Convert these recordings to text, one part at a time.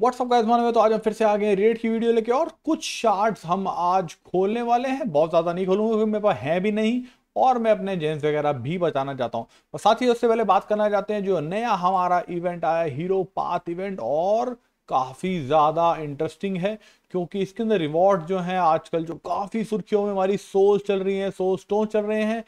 WhatsApp का मानो में तो आज हम फिर से आ गए रेट की वीडियो लेके और कुछ शार्ट्स हम आज खोलने वाले हैं बहुत ज़्यादा नहीं खोलूंगा क्योंकि मेरे पास है भी नहीं और मैं अपने जेंस वगैरह भी बचाना चाहता हूँ और साथ ही उससे पहले बात करना चाहते हैं जो नया हमारा इवेंट आया हीरो पाथ इवेंट और काफ़ी ज़्यादा इंटरेस्टिंग है क्योंकि इसके अंदर रिवॉर्ड जो हैं आजकल जो काफ़ी सुर्खियों में हमारी सोच चल रही है सोच स्टोन चल रहे हैं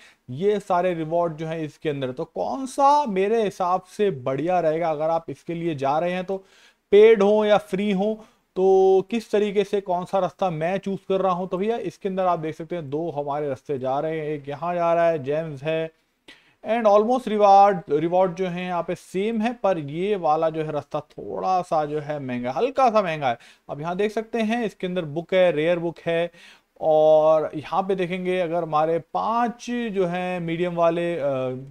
ये सारे रिवॉर्ड जो हैं इसके अंदर तो कौन सा मेरे हिसाब से बढ़िया रहेगा अगर आप इसके लिए जा रहे हैं तो पेड हो या फ्री हो तो किस तरीके से कौन सा रास्ता मैं चूज कर रहा हूं तो भैया इसके अंदर आप देख सकते हैं दो हमारे रास्ते जा रहे हैं एक यहाँ जा रहा है जेम्स है एंड ऑलमोस्ट रिवार्ड रिवॉर्ड जो है यहाँ पे सेम है पर ये वाला जो है रास्ता थोड़ा सा जो है महंगा हल्का सा महंगा है अब यहाँ देख सकते हैं इसके अंदर बुक है रेयर बुक है और यहाँ पे देखेंगे अगर हमारे पांच जो है मीडियम वाले आ,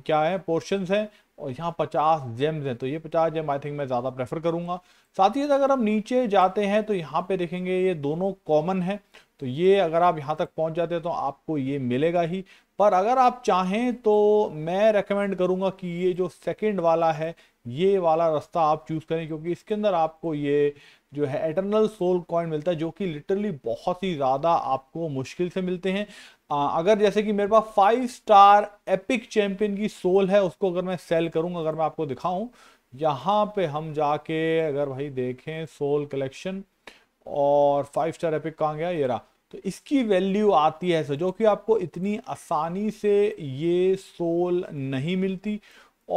क्या है पोर्शंस हैं और यहाँ पचास जेम्स हैं तो ये पचास जेम आई थिंक मैं ज़्यादा प्रेफर करूँगा साथ ही साथ अगर हम नीचे जाते हैं तो यहाँ पे देखेंगे ये दोनों कॉमन है तो ये अगर आप यहाँ तक पहुँच जाते हैं तो आपको ये मिलेगा ही पर अगर आप चाहें तो मैं रेकमेंड करूंगा कि ये जो सेकंड वाला है ये वाला रास्ता आप चूज़ करें क्योंकि इसके अंदर आपको ये जो है एटर्नल सोल कॉइन मिलता है जो कि लिटरली बहुत ही ज़्यादा आपको मुश्किल से मिलते हैं आ, अगर जैसे कि मेरे पास फाइव स्टार एपिक चैंपियन की सोल है उसको अगर मैं सेल करूंगा अगर मैं आपको दिखाऊं यहाँ पे हम जाके अगर भाई देखें सोल कलेक्शन और फाइव स्टार एपिक कहाँ गया ये रहा तो इसकी वैल्यू आती है सो जो कि आपको इतनी आसानी से ये सोल नहीं मिलती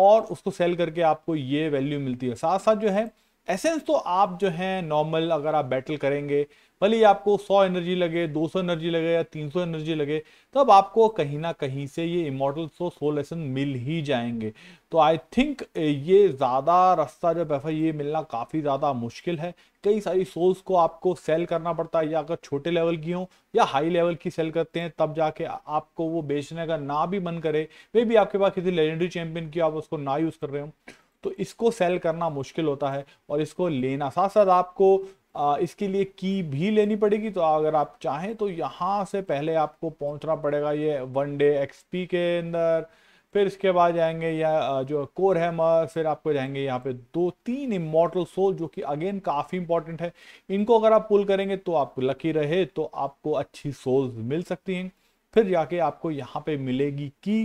और उसको सेल करके आपको ये वैल्यू मिलती है साथ साथ जो है एसेंस तो आप जो है नॉर्मल अगर आप बैटल करेंगे भले ही आपको 100 एनर्जी लगे 200 एनर्जी लगे या 300 एनर्जी लगे तब आपको कहीं ना कहीं से ये इमोटल सो सो लेसन मिल ही जाएंगे तो आई थिंक ये ज़्यादा रास्ता जब है ये मिलना काफ़ी ज़्यादा मुश्किल है कई सारी सोल्स को आपको सेल करना पड़ता है या अगर छोटे लेवल की हो या हाई लेवल की सेल करते हैं तब जाके आपको वो बेचने का ना भी मन करे वे भी आपके पास किसी लेजेंडरी चैंपियन की आप उसको ना यूज़ कर रहे हो तो इसको सेल करना मुश्किल होता है और इसको लेना साथ साथ आपको इसके लिए की भी लेनी पड़ेगी तो अगर आप चाहें तो यहाँ से पहले आपको पहुँचना पड़ेगा ये वन डे एक्सपी के अंदर फिर इसके बाद जाएंगे या जो कोर है फिर आपको जाएंगे यहाँ पे दो तीन इमोटल सोल जो कि अगेन काफ़ी इंपॉर्टेंट है इनको अगर आप पुल करेंगे तो आप लकी रहे तो आपको अच्छी सोल्स मिल सकती हैं फिर जाके आपको यहाँ पे मिलेगी की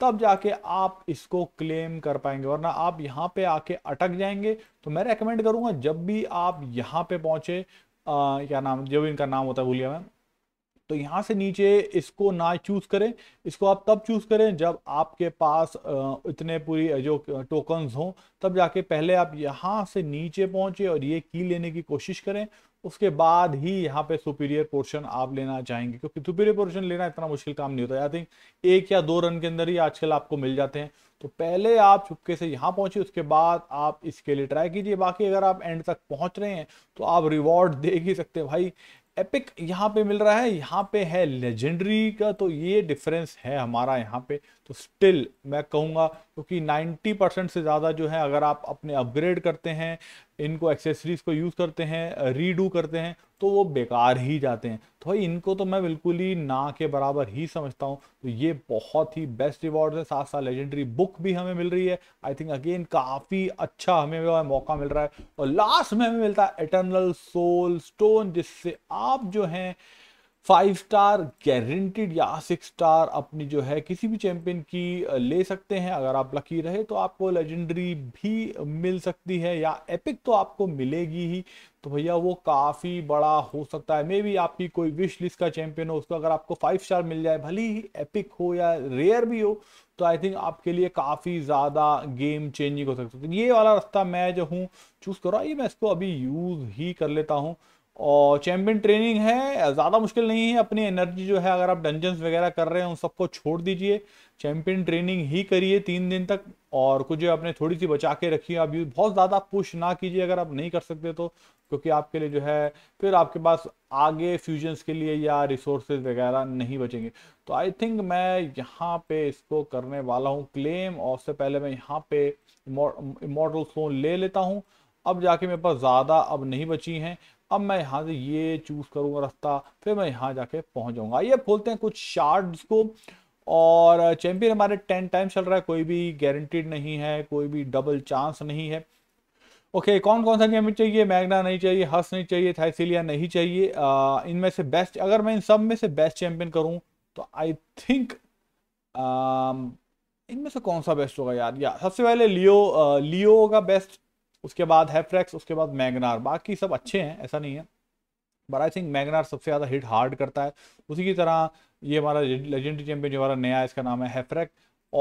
तब जाके आप इसको क्लेम कर पाएंगे वरना आप यहाँ पे आके अटक जाएंगे तो मैं रेकमेंड करूंगा जब भी आप यहाँ पे पहुंचे आ, क्या नाम जो भी इनका नाम होता है भूलिया मैम तो यहाँ से नीचे इसको ना चूज़ करें इसको आप तब चूज़ करें जब आपके पास इतने पूरी जो टोकन्स हो तब जाके पहले आप यहाँ से नीचे पहुंचे और ये की लेने की कोशिश करें उसके बाद ही यहाँ पे सुपीरियर पोर्शन आप लेना चाहेंगे क्योंकि सुपीरियर पोर्शन लेना इतना मुश्किल काम नहीं होता आई थिंक एक या दो रन के अंदर ही आजकल आपको मिल जाते हैं तो पहले आप चुपके से यहाँ पहुंचे उसके बाद आप इसके लिए ट्राई कीजिए बाकी अगर आप एंड तक पहुंच रहे हैं तो आप रिवॉर्ड देख ही सकते हैं भाई एपिक यहाँ पे मिल रहा है यहाँ पे है लेजेंडरी का तो ये डिफरेंस है हमारा यहाँ पे तो स्टिल मैं कहूँगा क्योंकि तो 90 परसेंट से ज़्यादा जो है अगर आप अपने अपग्रेड करते हैं इनको एक्सेसरीज को यूज़ करते हैं रीडू करते हैं तो वो बेकार ही जाते हैं तो भाई इनको तो मैं बिल्कुल ही ना के बराबर ही समझता हूँ तो ये बहुत ही बेस्ट रिवॉर्ड है साथ साथ लेजेंडरी बुक भी हमें मिल रही है आई थिंक अगेन काफ़ी अच्छा हमें मौका मिल रहा है और लास्ट में हमें मिलता है एटर्नल सोल स्टोन जिससे आप जो हैं फाइव स्टार गारंटीड या सिक्स स्टार अपनी जो है किसी भी चैंपियन की ले सकते हैं अगर आप लकी रहे तो आपको लेजेंडरी भी मिल सकती है या एपिक तो आपको मिलेगी ही तो भैया वो काफ़ी बड़ा हो सकता है मे बी आपकी कोई विश लिस्ट का चैंपियन हो उसको अगर आपको फाइव स्टार मिल जाए भले ही एपिक हो या रेयर भी हो तो आई थिंक आपके लिए काफ़ी ज़्यादा गेम चेंजिंग हो सकता है तो ये वाला रास्ता मैं जो हूँ चूज़ कर रहा हूँ ये मैं इसको अभी यूज़ ही कर लेता हूँ और चैम्पियन ट्रेनिंग है ज़्यादा मुश्किल नहीं है अपनी एनर्जी जो है अगर आप डंजन्स वगैरह कर रहे हैं उन सबको छोड़ दीजिए चैम्पियन ट्रेनिंग ही करिए तीन दिन तक और कुछ जो अपने थोड़ी सी बचा के रखिए आप बहुत ज़्यादा पुश ना कीजिए अगर आप नहीं कर सकते तो क्योंकि आपके लिए जो है फिर आपके पास आगे फ्यूजन्स के लिए या रिसोर्सेज वगैरह नहीं बचेंगे तो आई थिंक मैं यहाँ पे इसको करने वाला हूँ क्लेम और उससे पहले मैं यहाँ पे इमोटल फोन ले लेता हूँ अब जाके मेरे पास ज़्यादा अब नहीं बची हैं अब मैं यहाँ से ये चूज करूँगा रास्ता फिर मैं यहाँ जाके पहुँच जाऊँगा ये खोलते हैं कुछ शार्ट्स को और चैंपियन हमारे टेन टाइम चल रहा है कोई भी गारंटीड नहीं है कोई भी डबल चांस नहीं है ओके okay, कौन कौन सा गेम चाहिए मैग्ना नहीं चाहिए हर्स नहीं चाहिए थाइसिलिया नहीं चाहिए इनमें से बेस्ट अगर मैं इन सब में से बेस्ट चैंपियन करूं तो आई थिंक इनमें से कौन सा बेस्ट होगा यार या सबसे पहले लियो आ, लियो का बेस्ट उसके बाद हैफ्रैक्स उसके बाद मैगनार बाकी सब अच्छे हैं ऐसा नहीं है बट आई थिंक मैगनार सबसे ज़्यादा हिट हार्ड करता है उसी की तरह ये हमारा लेजेंडरी चैंपियन जो हमारा नया इसका नाम है हैफ्रैक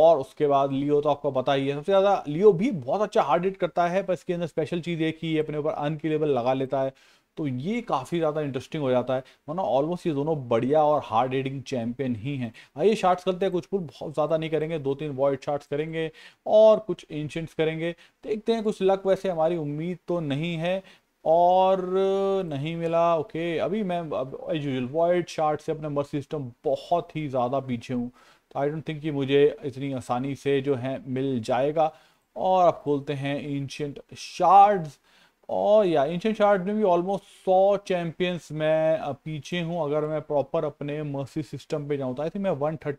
और उसके बाद लियो तो आपको पता ही है सबसे ज़्यादा लियो भी बहुत अच्छा हार्ड हिट करता है पर इसके अंदर स्पेशल चीज़ है कि ये अपने ऊपर अनकिलेबल लगा लेता है तो ये काफ़ी ज़्यादा इंटरेस्टिंग हो जाता है वरना ऑलमोस्ट ये दोनों बढ़िया और हार्ड हिटिंग चैंपियन ही हैं आइए हाँ, शार्ट्स करते हैं कुछ पुल बहुत ज़्यादा नहीं करेंगे दो तीन वॉइड शार्ट्स करेंगे और कुछ एंशंट्स करेंगे देखते हैं कुछ लक वैसे हमारी उम्मीद तो नहीं है और नहीं मिला ओके अभी मैं एज यूजल वॉइड शार्ट से अपने मर सिस्टम बहुत ही ज़्यादा पीछे हूँ तो आई डोंट थिंक कि मुझे इतनी आसानी से जो है मिल जाएगा और आप खोलते हैं एंशंट शार्ट्स और या एंशियन शार्ट में भी ऑलमोस्ट सौ चैंपियंस मैं पीछे हूँ अगर मैं प्रॉपर अपने मर्सी सिस्टम पे जाऊँ तो आई थिंक मैं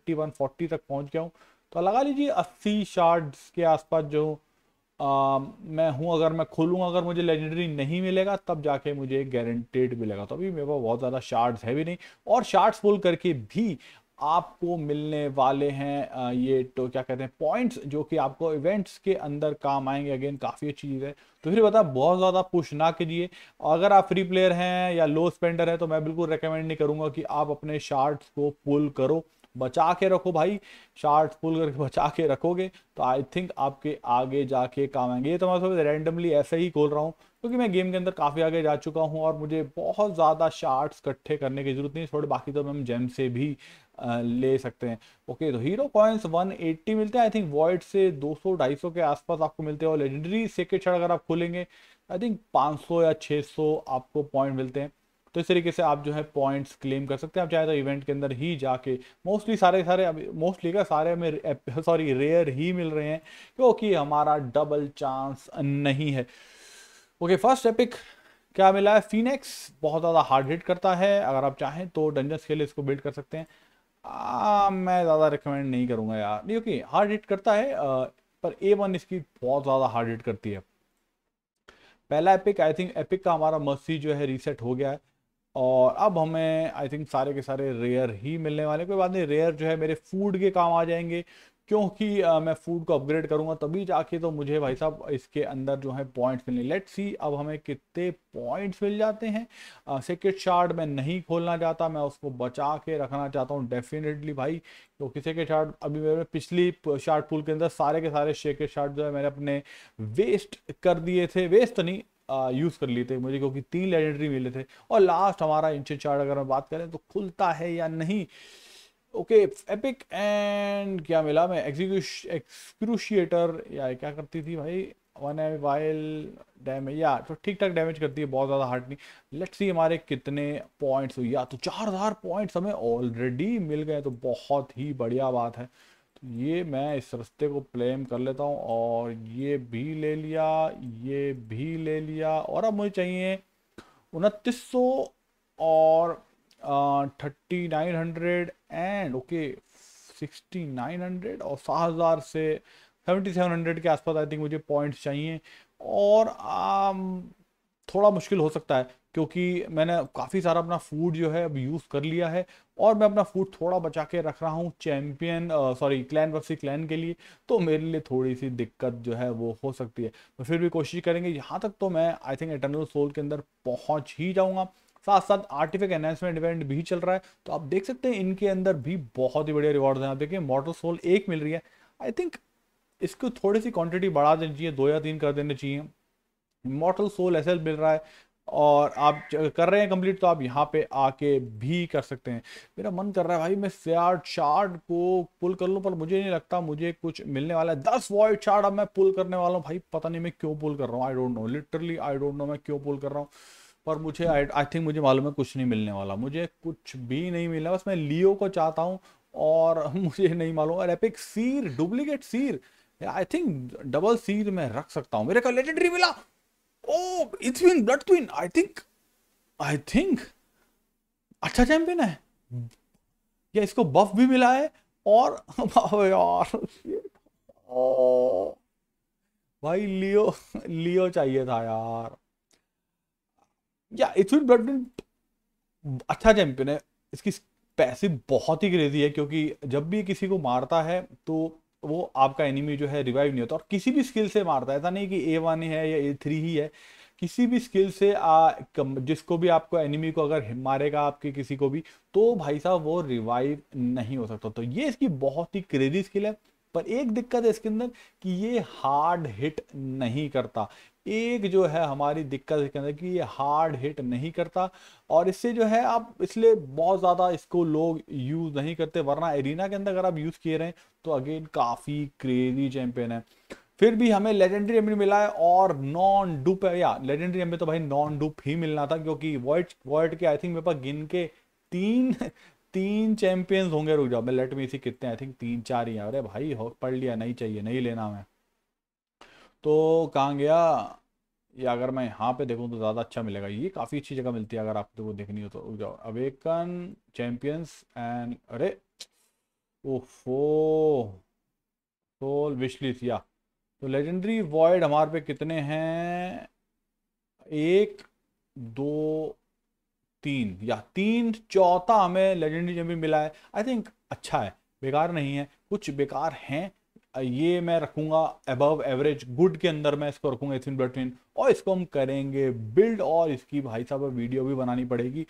वन फोर्टी तक पहुँच गया हूँ तो लगा लीजिए अस्सी शार्ट्स के आसपास जो आ, मैं हूँ अगर मैं खोलूँगा अगर मुझे लेजेंडरी नहीं मिलेगा तब जाके मुझे गारंटेड मिलेगा तो अभी मेरे पास बहुत ज़्यादा शार्ट्स है भी नहीं और शार्ट्स बोल करके भी आपको मिलने वाले हैं ये तो क्या कहते हैं पॉइंट्स जो कि आपको इवेंट्स के अंदर काम आएंगे अगेन काफ़ी अच्छी चीज़ है तो फिर बता बहुत ज़्यादा पुश ना कीजिए अगर आप फ्री प्लेयर हैं या लो स्पेंडर हैं तो मैं बिल्कुल रिकमेंड नहीं करूँगा कि आप अपने शार्ट्स को पुल करो बचा के रखो भाई शार्ट पुल करके बचा के रखोगे तो आई थिंक आपके आगे जाके काम आएंगे ये तो मैं थोड़ा रैंडमली ऐसे ही खोल रहा हूँ क्योंकि मैं गेम के अंदर काफ़ी आगे जा चुका हूँ और मुझे बहुत ज़्यादा शार्ट्स इकट्ठे करने की ज़रूरत नहीं छोड़ बाकी तो हम जेम से भी ले सकते हैं ओके तो हीरो कॉइन्स 180 मिलते हैं आई थिंक वॉइड से 200 250 के आसपास आपको मिलते हैं और लेजेंडरी सेकेट अगर आप खोलेंगे आई थिंक 500 या 600 आपको पॉइंट मिलते हैं तो इस तरीके से आप जो है पॉइंट्स क्लेम कर सकते हैं आप चाहे तो इवेंट के अंदर ही जाके मोस्टली सारे सारे मोस्टली का सारे हमें सॉरी रेयर ही मिल रहे हैं क्योंकि हमारा डबल चांस नहीं है ओके फर्स्ट एपिक क्या मिला है फिनिक्स बहुत ज़्यादा हार्ड हिट करता है अगर आप चाहें तो डंजन्स के इसको बिल्ड कर सकते हैं आ, मैं ज़्यादा रिकमेंड नहीं करूँगा यार नहीं ओके हार्ड हिट करता है आ, पर ए वन इसकी बहुत ज़्यादा हार्ड हिट करती है पहला एपिक आई थिंक एपिक का हमारा मस्सी जो है रीसेट हो गया है और अब हमें आई थिंक सारे के सारे रेयर ही मिलने वाले कोई बात नहीं रेयर जो है मेरे फूड के काम आ जाएंगे क्योंकि आ, मैं फूड को अपग्रेड करूंगा तभी जाके तो मुझे भाई साहब इसके अंदर जो है पॉइंट्स मिलने लेट्स सी अब हमें कितने पॉइंट्स मिल जाते हैं सेकेट शार्ट मैं नहीं खोलना चाहता मैं उसको बचा के रखना चाहता हूँ डेफिनेटली भाई क्योंकि सेकेट शार्ट अभी मेरे पिछली शार्ट पुल के अंदर सारे के सारे सेकेट शार्ट जो है मैंने अपने वेस्ट कर दिए थे वेस्ट तो नहीं यूज़ कर लिए थे मुझे क्योंकि तीन लेजेंडरी मिले थे और लास्ट हमारा इंच चार्ट अगर हम बात करें तो खुलता है या नहीं ओके एपिक एंड क्या मिला मैं एग्जीक्यूश एक्सक्रूशिएटर या क्या करती थी भाई वन एम वाइल डैमेज या तो ठीक ठाक डैमेज करती है बहुत ज़्यादा हार्ड नहीं लेट्स सी हमारे कितने पॉइंट्स हुई या तो चार हज़ार पॉइंट्स हमें ऑलरेडी मिल गए तो बहुत ही बढ़िया बात है ये मैं इस रस्ते को प्लेम कर लेता हूँ और ये भी ले लिया ये भी ले लिया और अब मुझे चाहिए उनतीस सौ और thirty nine hundred and okay sixty nine hundred और सात हज़ार से सेवेंटी सेवन हंड्रेड के आसपास आई थिंक मुझे पॉइंट्स चाहिए और आम, थोड़ा मुश्किल हो सकता है क्योंकि मैंने काफ़ी सारा अपना फूड जो है अब यूज़ कर लिया है और मैं अपना फूड थोड़ा बचा के रख रहा हूँ champion sorry clan versus clan के लिए तो मेरे लिए थोड़ी सी दिक्कत जो है वो हो सकती है तो फिर भी कोशिश करेंगे यहाँ तक तो मैं आई थिंक एटर्नल सोल के अंदर पहुँच ही जाऊँगा साथ साथ आर्टिफिक एनहेंसमेंट इवेंट भी चल रहा है तो आप देख सकते हैं इनके अंदर भी बहुत ही बढ़िया रिवॉर्ड हैं आप देखिए मॉडल सोल एक मिल रही है आई थिंक इसको थोड़ी सी क्वांटिटी बढ़ा देनी चाहिए दो या तीन कर देने चाहिए मॉडल सोल एस मिल रहा है और आप कर रहे हैं कंप्लीट तो आप यहाँ पे आके भी कर सकते हैं मेरा मन कर रहा है भाई मैं सियार चार्ट को पुल कर लूँ पर मुझे नहीं लगता मुझे कुछ मिलने वाला है दस वॉइड चार्ट अब मैं पुल करने वाला हूँ भाई पता नहीं मैं क्यों पुल कर रहा हूँ I don't know literally I don't know मैं क्यों पुल कर रहा हूँ पर मुझे आई थिंक मुझे मालूम है कुछ नहीं मिलने वाला मुझे कुछ भी नहीं मिलना बस मैं लियो को चाहता हूँ और मुझे नहीं मालूम और एपिक सीर डुप्लीकेट सीर आई थिंक डबल सीर मैं रख सकता हूँ मेरे को लेजेंडरी मिला ओ Ithwin blood queen I think I think अच्छा चैंपियन है या इसको बफ भी मिला है और यार भाई लियो लियो चाहिए था यार या इथविन ब्लड क्वीन अच्छा चैंपियन है इसकी पैसे बहुत ही क्रेजी है क्योंकि जब भी किसी को मारता है तो वो आपका एनिमी जो है रिवाइव नहीं होता और किसी भी स्किल से मारता है ऐसा नहीं कि ए वन है या ए थ्री ही है किसी भी स्किल से आ, जिसको भी आपको एनिमी को अगर मारेगा आपके किसी को भी तो भाई साहब वो रिवाइव नहीं हो सकता तो ये इसकी बहुत ही क्रेजी स्किल है पर एक दिक्कत है इसके अंदर कि ये हार्ड हिट नहीं करता एक जो है हमारी दिक्कत के अंदर कि ये हार्ड हिट नहीं करता और इससे जो है आप इसलिए बहुत ज़्यादा इसको लोग यूज़ नहीं करते वरना एरिना के अंदर अगर आप यूज़ किए हैं तो अगेन काफ़ी क्रेजी चैम्पियन है फिर भी हमें लेजेंडरी एमबी मिला है और नॉन डुप है या लेजेंडरी एमबी तो भाई नॉन डुप ही मिलना था क्योंकि वर्ल्ड वर्ल्ड के आई थिंक मेरे पास गिन के तीन तीन चैंपियंस होंगे रुक जाओ मैं लेट मी इसी कितने आई थिंक तीन चार ही हैं अरे भाई हो पढ़ लिया नहीं चाहिए नहीं लेना हमें तो कहाँ गया ये अगर मैं यहाँ पे देखूँ तो ज़्यादा अच्छा मिलेगा ये काफ़ी अच्छी जगह मिलती है अगर आपको वो देखनी हो तो रुक जाओ अवेकन चैम्पियंस एंड अरे ओफो सोल विश तो लेजेंडरी वॉइड हमारे पे कितने हैं एक दो तीन या तीन चौथा हमें लेजेंडरी चैम्पियन मिला है आई थिंक अच्छा है बेकार नहीं है कुछ बेकार हैं ये मैं रखूंगा अबव एवरेज गुड के अंदर मैं इसको रखूंगा इथिन ब्लटरिन और इसको हम करेंगे बिल्ड और इसकी भाई साहब वीडियो भी बनानी पड़ेगी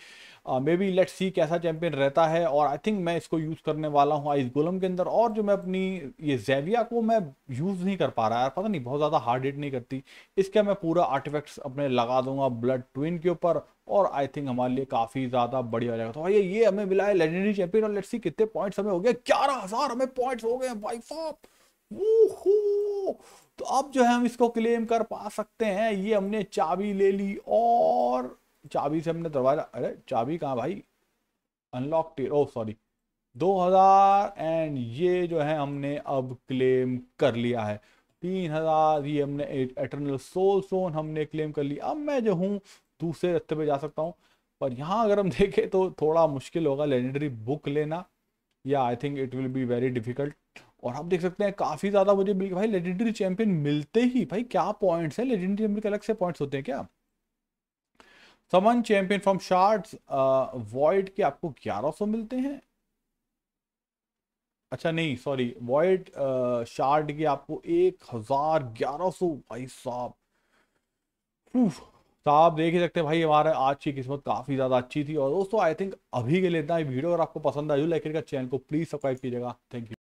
मे बी लेट सी कैसा चैंपियन रहता है और आई थिंक मैं इसको यूज़ करने वाला हूँ आइस गोलम के अंदर और जो मैं अपनी ये जेविया को मैं यूज़ नहीं कर पा रहा यार पता नहीं बहुत ज़्यादा हार्ड हिट नहीं करती इसका मैं पूरा आर्टिफैक्ट्स अपने लगा दूंगा ब्लड ट्विन के ऊपर और आई थिंक हमारे लिए काफ़ी ज़्यादा बढ़िया हो जाएगा तो भाई ये हमें मिला है लेजेंडरी चैंपियन और लेट सी कितने पॉइंट्स हमें हो गए ग्यारह हज़ार हमें पॉइंट्स हो गए भाई साहब तो अब जो है हम इसको क्लेम कर पा सकते हैं ये हमने चाबी ले ली और चाबी से हमने दरवाजा अरे चाबी कहाँ भाई अनलॉक टेर ओ सॉरी 2000 एंड ये जो है हमने अब क्लेम कर लिया है 3000 ये हमने एटर्नल सोल सोन हमने क्लेम कर लिया अब मैं जो हूँ दूसरे रस्ते पे जा सकता हूँ पर यहाँ अगर हम देखें तो थोड़ा मुश्किल होगा लेजेंडरी बुक लेना या I think it will be very difficult और आप देख सकते हैं काफ़ी ज़्यादा मुझे मिल भाई लेजेंडरी चैंपियन मिलते ही भाई क्या पॉइंट्स है लेजेंडरी चैंपियन के अलग से पॉइंट्स होते हैं क्या summon champion from shards void के आपको 1100 मिलते हैं अच्छा नहीं सॉरी वॉइड शार्ट के आपको एक हजार ग्यारह सो भाई साहब साहब तो देख ही सकते हैं भाई हमारे आज की किस्मत काफ़ी ज़्यादा अच्छी थी और दोस्तों आई थिंक अभी के लिए इतना वीडियो अगर आपको पसंद आई लाइक चैनल को प्लीज़ सब्सक्राइब कीजिएगा थैंक यू